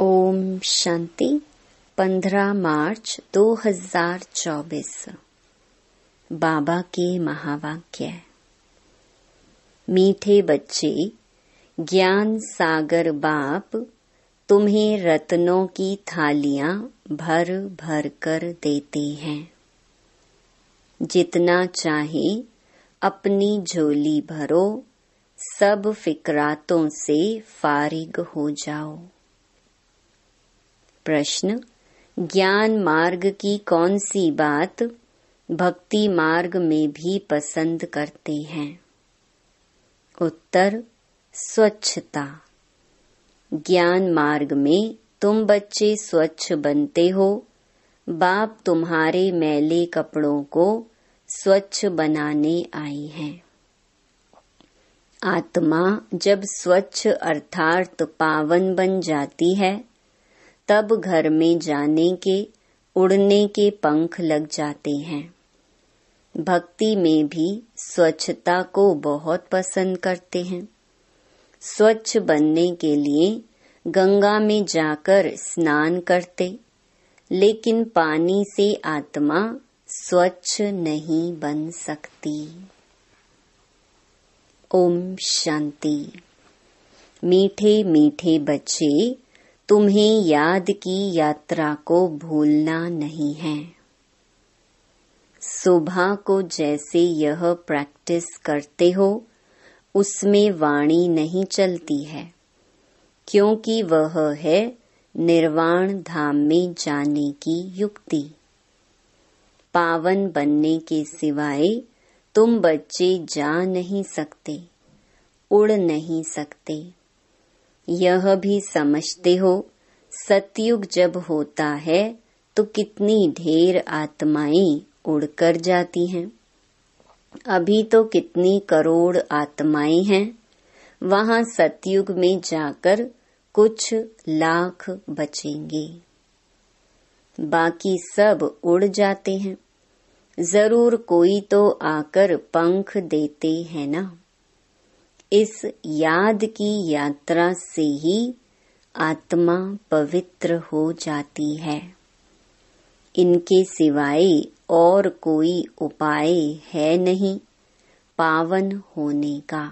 ओम शांति 15 मार्च 2024 बाबा के महावाक्य मीठे बच्चे ज्ञान सागर बाप तुम्हें रत्नों की थालियां भर भर कर देते हैं जितना चाहे अपनी झोली भरो सब फिकरातों से फारिग हो जाओ प्रश्न ज्ञान मार्ग की कौन सी बात भक्ति मार्ग में भी पसंद करते हैं उत्तर स्वच्छता ज्ञान मार्ग में तुम बच्चे स्वच्छ बनते हो बाप तुम्हारे मैले कपड़ों को स्वच्छ बनाने आई हैं आत्मा जब स्वच्छ अर्थात पावन बन जाती है तब घर में जाने के उड़ने के पंख लग जाते हैं भक्ति में भी स्वच्छता को बहुत पसंद करते हैं स्वच्छ बनने के लिए गंगा में जाकर स्नान करते लेकिन पानी से आत्मा स्वच्छ नहीं बन सकती ओम शांति मीठे मीठे बच्चे तुम्हें याद की यात्रा को भूलना नहीं है सुबह को जैसे यह प्रैक्टिस करते हो उसमें वाणी नहीं चलती है क्योंकि वह है निर्वाण धाम में जाने की युक्ति पावन बनने के सिवाय तुम बच्चे जा नहीं सकते उड़ नहीं सकते यह भी समझते हो सतयुग जब होता है तो कितनी ढेर आत्माएं उड़कर जाती हैं अभी तो कितनी करोड़ आत्माएं हैं वहां सतयुग में जाकर कुछ लाख बचेंगे बाकी सब उड़ जाते हैं जरूर कोई तो आकर पंख देते हैं ना इस याद की यात्रा से ही आत्मा पवित्र हो जाती है इनके सिवाय और कोई उपाय है नहीं पावन होने का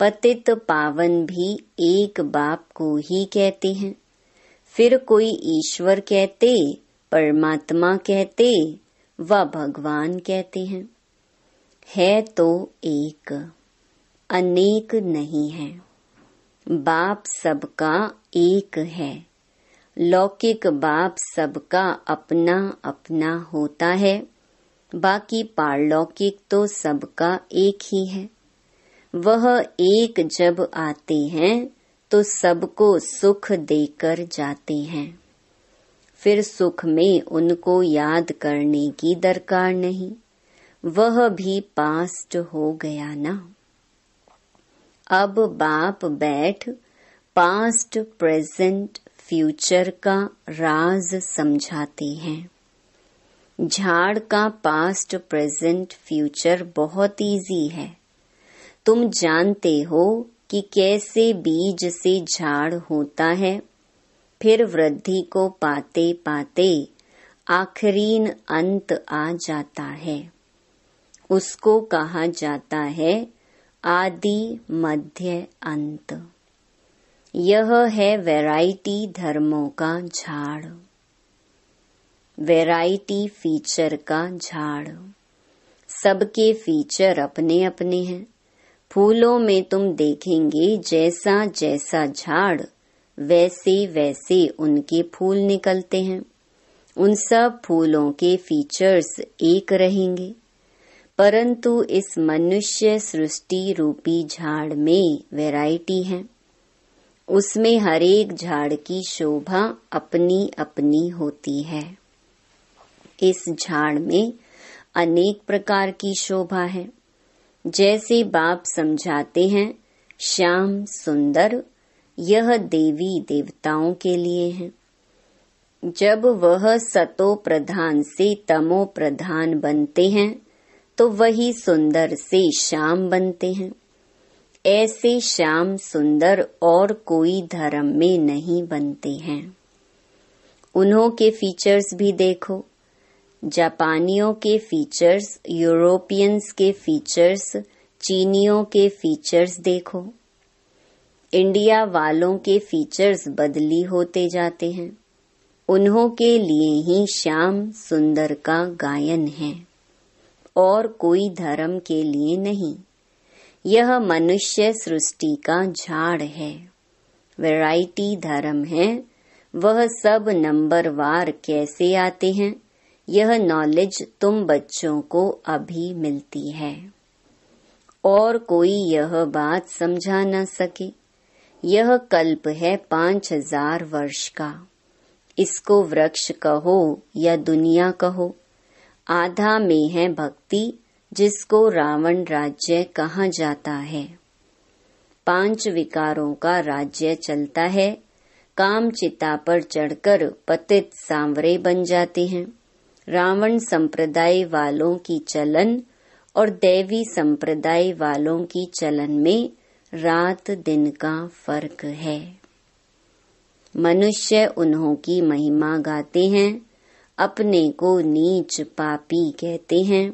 पतित पावन भी एक बाप को ही कहते हैं फिर कोई ईश्वर कहते परमात्मा कहते व भगवान कहते हैं है तो एक अनेक नहीं है बाप सबका एक है लौकिक बाप सबका अपना अपना होता है बाकी पारलौकिक तो सबका एक ही है वह एक जब आते हैं तो सबको सुख देकर जाते हैं फिर सुख में उनको याद करने की दरकार नहीं वह भी पास्ट हो गया ना अब बाप बैठ पास्ट प्रेजेंट फ्यूचर का राज समझाती हैं झाड़ का पास्ट प्रेजेंट फ्यूचर बहुत इजी है तुम जानते हो कि कैसे बीज से झाड़ होता है फिर वृद्धि को पाते पाते आखरीन अंत आ जाता है उसको कहा जाता है आदि मध्य अंत यह है वैरायटी धर्मों का झाड़ वैरायटी फीचर का झाड़ सबके फीचर अपने अपने हैं फूलों में तुम देखेंगे जैसा जैसा झाड़ वैसे वैसे उनके फूल निकलते हैं उन सब फूलों के फीचर्स एक रहेंगे परंतु इस मनुष्य सृष्टि रूपी झाड़ में वैरायटी है उसमें हरेक झाड़ की शोभा अपनी अपनी होती है इस झाड़ में अनेक प्रकार की शोभा है जैसे बाप समझाते हैं श्याम सुंदर यह देवी देवताओं के लिए है जब वह सतो प्रधान से तमो प्रधान बनते हैं तो वही सुंदर से श्याम बनते हैं ऐसे श्याम सुंदर और कोई धर्म में नहीं बनते हैं उन्हों के फीचर्स भी देखो जापानियों के फीचर्स यूरोपियंस के फीचर्स चीनियों के फीचर्स देखो इंडिया वालों के फीचर्स बदली होते जाते हैं उन्हों के लिए ही श्याम सुंदर का गायन है और कोई धर्म के लिए नहीं यह मनुष्य सृष्टि का झाड़ है वैरायटी धर्म है वह सब नंबर वार कैसे आते हैं यह नॉलेज तुम बच्चों को अभी मिलती है और कोई यह बात समझा न सके यह कल्प है पांच हजार वर्ष का इसको वृक्ष कहो या दुनिया कहो आधा में है भक्ति जिसको रावण राज्य कहा जाता है पांच विकारों का राज्य चलता है काम चिता पर चढ़कर पतित सांवरे बन जाते हैं रावण संप्रदाय वालों की चलन और देवी संप्रदाय वालों की चलन में रात दिन का फर्क है मनुष्य उन्हों की महिमा गाते हैं अपने को नीच पापी कहते हैं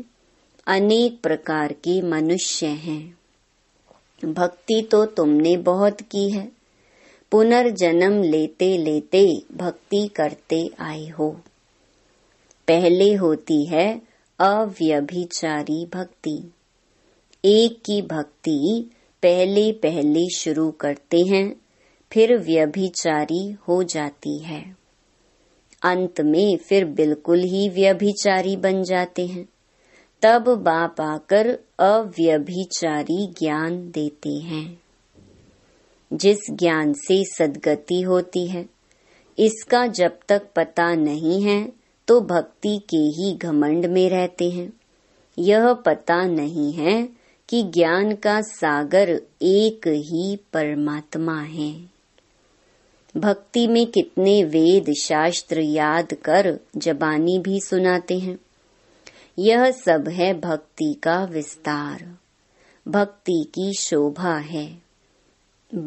अनेक प्रकार के मनुष्य हैं भक्ति तो तुमने बहुत की है पुनर्जन्म लेते लेते भक्ति करते आए हो पहले होती है अव्यभिचारी भक्ति एक की भक्ति पहले पहले शुरू करते हैं फिर व्यभिचारी हो जाती है अंत में फिर बिल्कुल ही व्यभिचारी बन जाते हैं तब बाप आकर अव्यभिचारी ज्ञान देते हैं जिस ज्ञान से सदगति होती है इसका जब तक पता नहीं है तो भक्ति के ही घमंड में रहते हैं यह पता नहीं है कि ज्ञान का सागर एक ही परमात्मा है भक्ति में कितने वेद शास्त्र याद कर जबानी भी सुनाते हैं यह सब है भक्ति का विस्तार भक्ति की शोभा है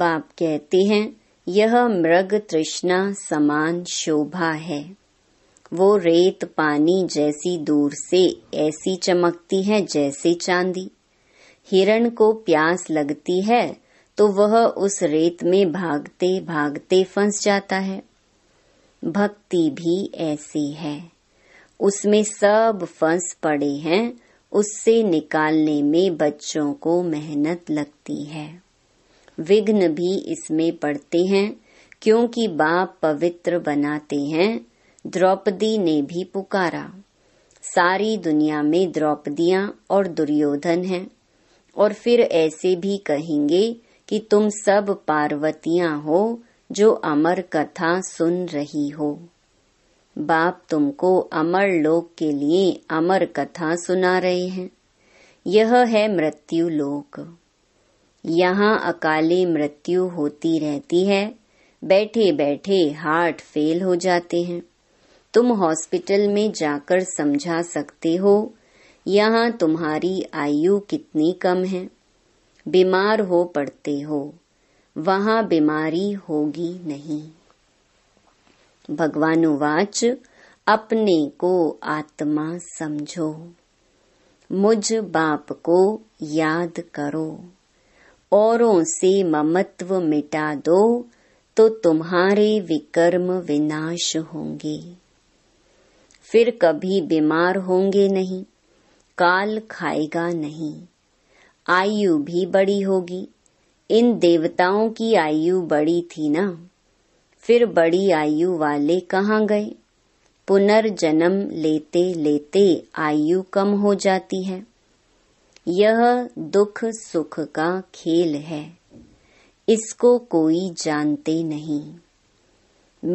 बाप कहते हैं यह मृग तृष्णा समान शोभा है वो रेत पानी जैसी दूर से ऐसी चमकती है जैसे चांदी हिरण को प्यास लगती है तो वह उस रेत में भागते भागते फंस जाता है भक्ति भी ऐसी है उसमें सब फंस पड़े हैं उससे निकालने में बच्चों को मेहनत लगती है विघ्न भी इसमें पड़ते हैं क्योंकि बाप पवित्र बनाते हैं द्रौपदी ने भी पुकारा सारी दुनिया में द्रौपदियां और दुर्योधन हैं और फिर ऐसे भी कहेंगे कि तुम सब पार्वतियां हो जो अमर कथा सुन रही हो बाप तुमको अमर लोक के लिए अमर कथा सुना रहे हैं यह है मृत्यु लोक यहाँ अकाली मृत्यु होती रहती है बैठे बैठे हार्ट फेल हो जाते हैं तुम हॉस्पिटल में जाकर समझा सकते हो यहाँ तुम्हारी आयु कितनी कम है बीमार हो पड़ते हो वहां बीमारी होगी नहीं भगवानुवाच अपने को आत्मा समझो मुझ बाप को याद करो औरों से ममत्व मिटा दो तो तुम्हारे विकर्म विनाश होंगे फिर कभी बीमार होंगे नहीं काल खाएगा नहीं आयु भी बड़ी होगी इन देवताओं की आयु बड़ी थी ना फिर बड़ी आयु वाले कहाँ गए पुनर्जन्म लेते लेते आयु कम हो जाती है यह दुख सुख का खेल है इसको कोई जानते नहीं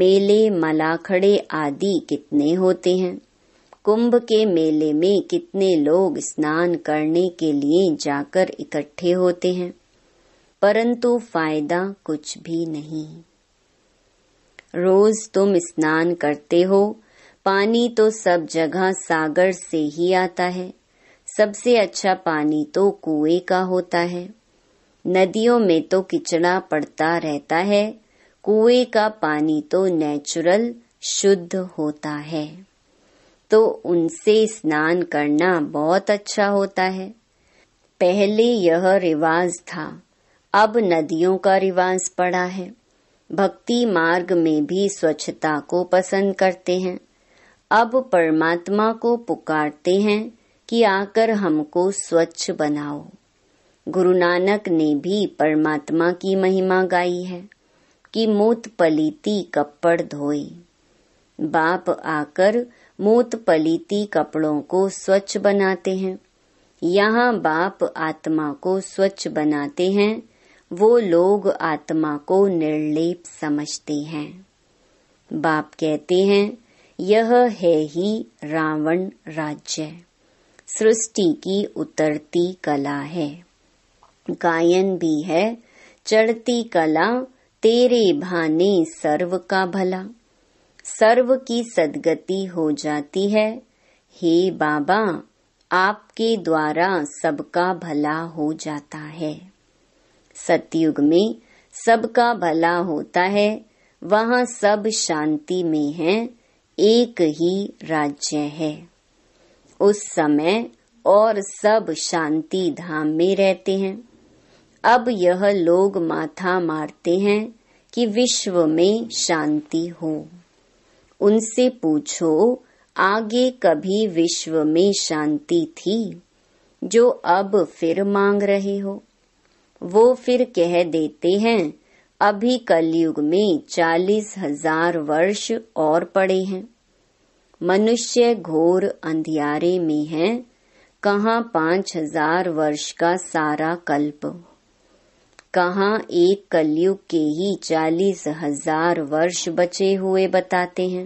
मेले मलाखड़े आदि कितने होते हैं कुंभ के मेले में कितने लोग स्नान करने के लिए जाकर इकट्ठे होते हैं परंतु फायदा कुछ भी नहीं रोज तुम स्नान करते हो पानी तो सब जगह सागर से ही आता है सबसे अच्छा पानी तो कुएं का होता है नदियों में तो किचड़ा पड़ता रहता है कुएं का पानी तो नेचुरल शुद्ध होता है तो उनसे स्नान करना बहुत अच्छा होता है पहले यह रिवाज था अब नदियों का रिवाज पड़ा है भक्ति मार्ग में भी स्वच्छता को पसंद करते हैं अब परमात्मा को पुकारते हैं कि आकर हमको स्वच्छ बनाओ गुरु नानक ने भी परमात्मा की महिमा गाई है कि मूत पलीती कपड़ धोई बाप आकर मूत पलीती कपड़ों को स्वच्छ बनाते हैं यहाँ बाप आत्मा को स्वच्छ बनाते हैं वो लोग आत्मा को निर्लेप समझते हैं बाप कहते हैं यह है ही रावण राज्य सृष्टि की उतरती कला है गायन भी है चढ़ती कला तेरे भाने सर्व का भला सर्व की सदगति हो जाती है हे बाबा आपके द्वारा सबका भला हो जाता है सतयुग में सबका भला होता है वहाँ सब शांति में है एक ही राज्य है उस समय और सब शांति धाम में रहते हैं अब यह लोग माथा मारते हैं कि विश्व में शांति हो उनसे पूछो आगे कभी विश्व में शांति थी जो अब फिर मांग रहे हो वो फिर कह देते हैं अभी कलयुग में चालीस हजार वर्ष और पड़े हैं मनुष्य घोर अंधियारे में है कहा पांच हजार वर्ष का सारा कल्प कहाँ एक कलयुग के ही चालीस हजार वर्ष बचे हुए बताते हैं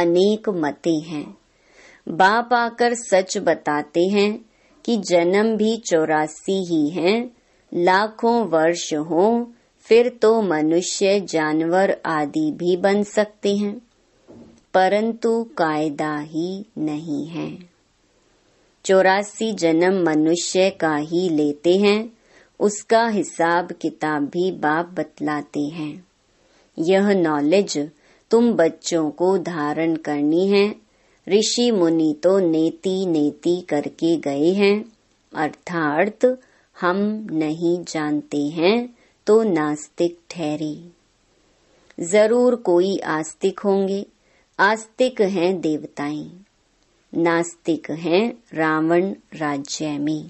अनेक मते हैं बाप आकर सच बताते हैं कि जन्म भी चौरासी ही हैं लाखों वर्ष हो फिर तो मनुष्य जानवर आदि भी बन सकते हैं परंतु कायदा ही नहीं है चौरासी जन्म मनुष्य का ही लेते हैं उसका हिसाब किताब भी बाप बतलाते हैं यह नॉलेज तुम बच्चों को धारण करनी है ऋषि मुनि तो नेति नेति करके गए हैं अर्थार्थ हम नहीं जानते हैं तो नास्तिक ठहरे जरूर कोई आस्तिक होंगे आस्तिक हैं देवताएं नास्तिक हैं रावण राज्य में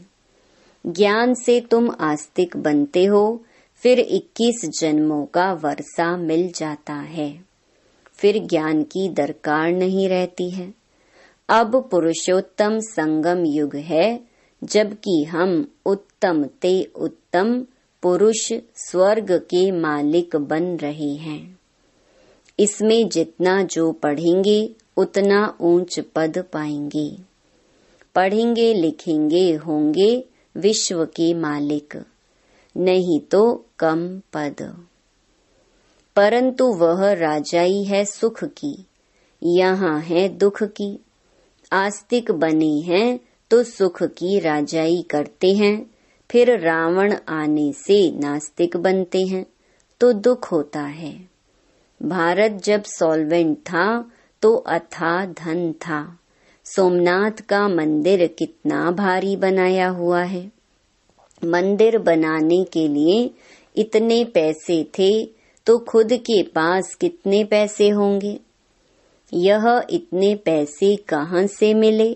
ज्ञान से तुम आस्तिक बनते हो फिर 21 जन्मों का वर्षा मिल जाता है फिर ज्ञान की दरकार नहीं रहती है अब पुरुषोत्तम संगम युग है जबकि हम उत्तम ते उत्तम पुरुष स्वर्ग के मालिक बन रहे हैं इसमें जितना जो पढ़ेंगे उतना ऊंच पद पाएंगे पढ़ेंगे लिखेंगे होंगे विश्व के मालिक नहीं तो कम पद परंतु वह राजाई है सुख की यहाँ है दुख की आस्तिक बने हैं तो सुख की राजाई करते हैं फिर रावण आने से नास्तिक बनते हैं तो दुख होता है भारत जब सॉल्वेंट था तो अथा धन था सोमनाथ का मंदिर कितना भारी बनाया हुआ है मंदिर बनाने के लिए इतने पैसे थे तो खुद के पास कितने पैसे होंगे यह इतने पैसे कहाँ से मिले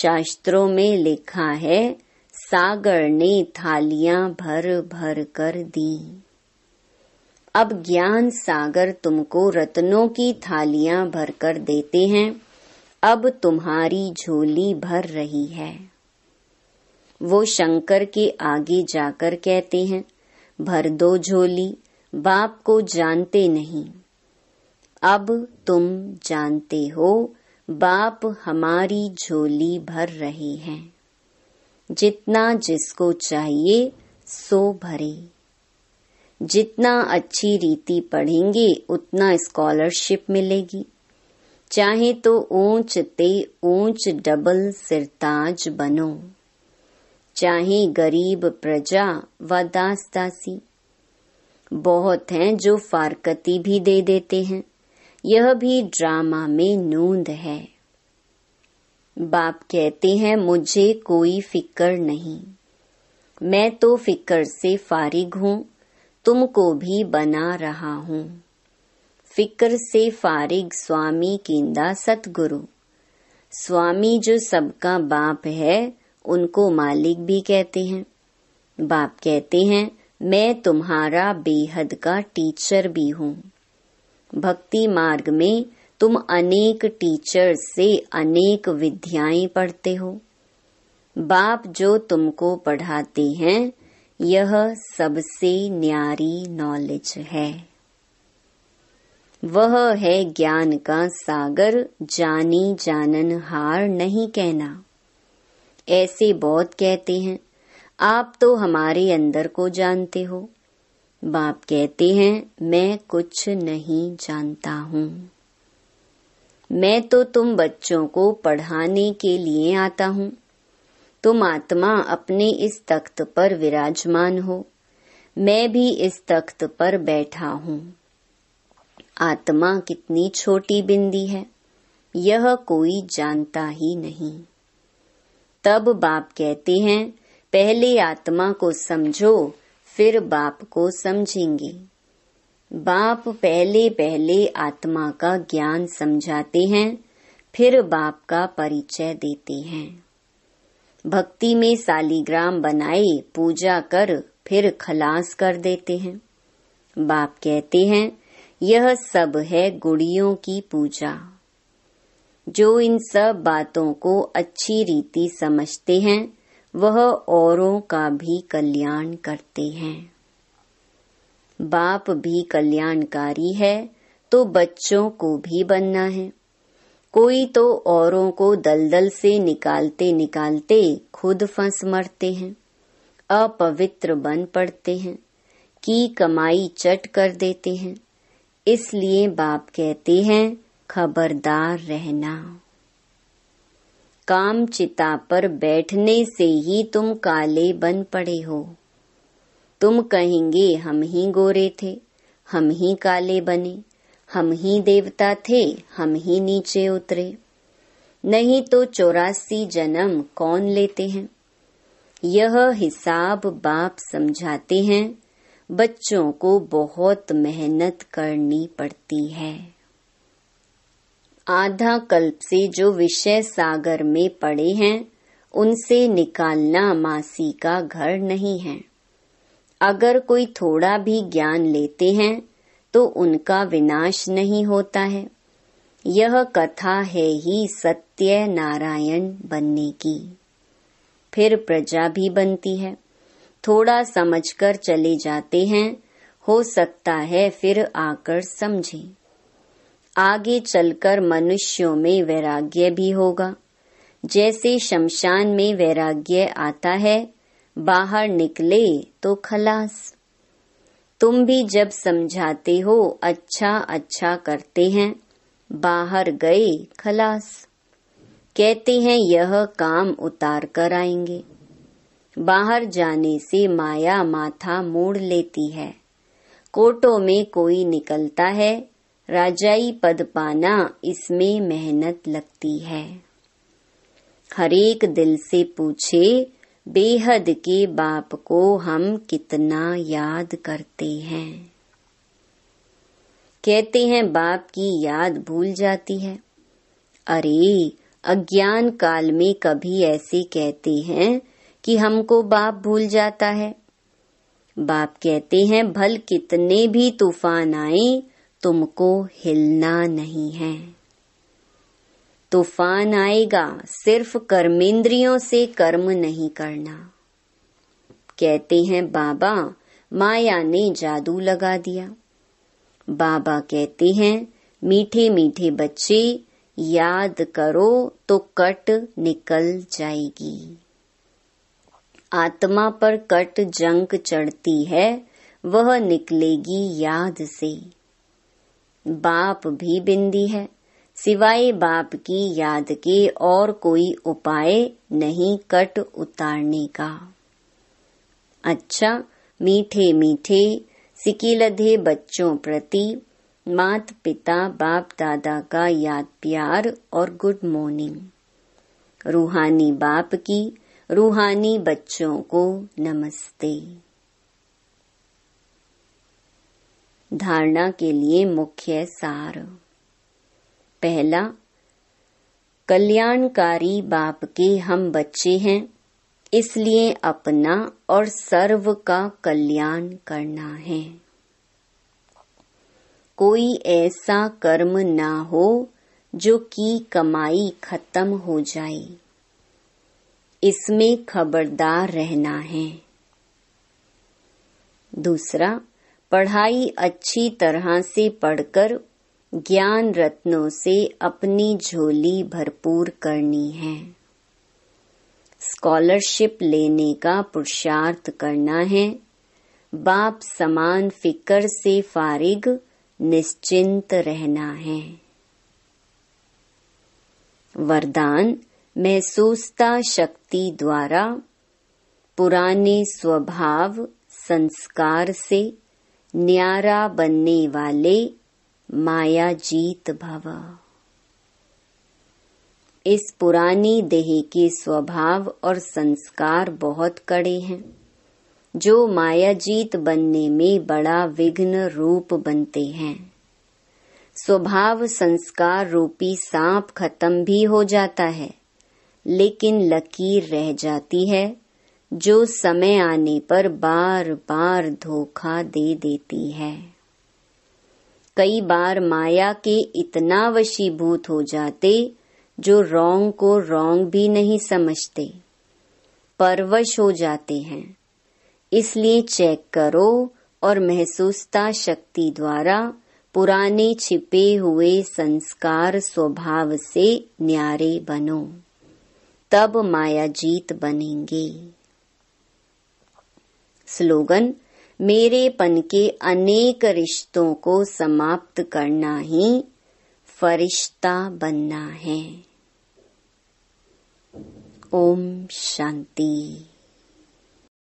शास्त्रों में लिखा है सागर ने थालियां भर भर कर दी अब ज्ञान सागर तुमको रत्नों की थालियां कर देते हैं अब तुम्हारी झोली भर रही है वो शंकर के आगे जाकर कहते हैं भर दो झोली बाप को जानते नहीं अब तुम जानते हो बाप हमारी झोली भर रहे हैं जितना जिसको चाहिए सो भरे जितना अच्छी रीति पढ़ेंगे उतना स्कॉलरशिप मिलेगी चाहे तो ऊंच ते ऊंच डबल सिरताज बनो चाहे गरीब प्रजा व दास दासी बहुत हैं जो फारकती भी दे देते हैं यह भी ड्रामा में नूंद है बाप कहते हैं मुझे कोई फिक्र नहीं मैं तो फिक्र से फारिग हूँ तुमको भी बना रहा हूँ फिक्र से फारिग स्वामी कींदा सतगुरु स्वामी जो सबका बाप है उनको मालिक भी कहते हैं बाप कहते हैं मैं तुम्हारा बेहद का टीचर भी हूँ भक्ति मार्ग में तुम अनेक टीचर से अनेक विद्याएं पढ़ते हो बाप जो तुमको पढ़ाते हैं यह सबसे न्यारी नॉलेज है वह है ज्ञान का सागर जानी जानन हार नहीं कहना ऐसे बहुत कहते हैं आप तो हमारे अंदर को जानते हो बाप कहते हैं मैं कुछ नहीं जानता हूँ मैं तो तुम बच्चों को पढ़ाने के लिए आता हूँ तुम आत्मा अपने इस तख्त पर विराजमान हो मैं भी इस तख्त पर बैठा हूँ आत्मा कितनी छोटी बिंदी है यह कोई जानता ही नहीं तब बाप कहते हैं पहले आत्मा को समझो फिर बाप को समझेंगे बाप पहले पहले आत्मा का ज्ञान समझाते हैं फिर बाप का परिचय देते हैं भक्ति में सालीग्राम बनाए पूजा कर फिर खलास कर देते हैं बाप कहते हैं यह सब है गुड़ियों की पूजा जो इन सब बातों को अच्छी रीति समझते हैं वह औरों का भी कल्याण करते हैं बाप भी कल्याणकारी है तो बच्चों को भी बनना है कोई तो औरों को दलदल से निकालते निकालते खुद फंस मरते हैं अपवित्र बन पड़ते हैं की कमाई चट कर देते हैं इसलिए बाप कहते हैं खबरदार रहना काम चिता पर बैठने से ही तुम काले बन पड़े हो तुम कहेंगे हम ही गोरे थे हम ही काले बने हम ही देवता थे हम ही नीचे उतरे नहीं तो चौरासी जन्म कौन लेते हैं यह हिसाब बाप समझाते हैं बच्चों को बहुत मेहनत करनी पड़ती है आधा कल्प से जो विषय सागर में पड़े हैं उनसे निकालना मासी का घर नहीं है अगर कोई थोड़ा भी ज्ञान लेते हैं तो उनका विनाश नहीं होता है यह कथा है ही सत्य नारायण बनने की फिर प्रजा भी बनती है थोड़ा समझकर चले जाते हैं हो सकता है फिर आकर समझे आगे चलकर मनुष्यों में वैराग्य भी होगा जैसे शमशान में वैराग्य आता है बाहर निकले तो खलास तुम भी जब समझाते हो अच्छा अच्छा करते हैं बाहर गए खलास कहते हैं यह काम उतार कर आएंगे बाहर जाने से माया माथा मोड़ लेती है कोटों में कोई निकलता है राजाई पद पाना इसमें मेहनत लगती है हरेक दिल से पूछे बेहद के बाप को हम कितना याद करते हैं कहते हैं बाप की याद भूल जाती है अरे अज्ञान काल में कभी ऐसे कहते हैं कि हमको बाप भूल जाता है बाप कहते हैं भल कितने भी तूफान आए तुमको हिलना नहीं है तूफान आएगा सिर्फ कर्मेंद्रियों से कर्म नहीं करना कहते हैं बाबा माया ने जादू लगा दिया बाबा कहते हैं मीठे मीठे बच्चे याद करो तो कट निकल जाएगी आत्मा पर कट जंक चढ़ती है वह निकलेगी याद से बाप भी बिंदी है सिवाय बाप की याद के और कोई उपाय नहीं कट उतारने का अच्छा मीठे मीठे सिकीलधे बच्चों प्रति मात पिता बाप दादा का याद प्यार और गुड मॉर्निंग रूहानी बाप की रूहानी बच्चों को नमस्ते धारणा के लिए मुख्य सार पहला कल्याणकारी बाप के हम बच्चे हैं इसलिए अपना और सर्व का कल्याण करना है कोई ऐसा कर्म ना हो जो की कमाई खत्म हो जाए इसमें खबरदार रहना है दूसरा पढ़ाई अच्छी तरह से पढ़कर ज्ञान रत्नों से अपनी झोली भरपूर करनी है स्कॉलरशिप लेने का पुरुषार्थ करना है बाप समान फिकर से फारिग निश्चिंत रहना है वरदान महसूसता शक्ति द्वारा पुराने स्वभाव संस्कार से न्यारा बनने वाले माया जीत भव इस पुरानी देह के स्वभाव और संस्कार बहुत कड़े हैं जो मायाजीत बनने में बड़ा विघ्न रूप बनते हैं स्वभाव संस्कार रूपी सांप खत्म भी हो जाता है लेकिन लकीर रह जाती है जो समय आने पर बार बार धोखा दे देती है कई बार माया के इतना वशीभूत हो जाते जो रोंग को रोंग भी नहीं समझते परवश हो जाते हैं इसलिए चेक करो और महसूसता शक्ति द्वारा पुराने छिपे हुए संस्कार स्वभाव से न्यारे बनो तब माया जीत बनेंगे स्लोगन मेरे पन के अनेक रिश्तों को समाप्त करना ही फरिश्ता बनना है ओम शांति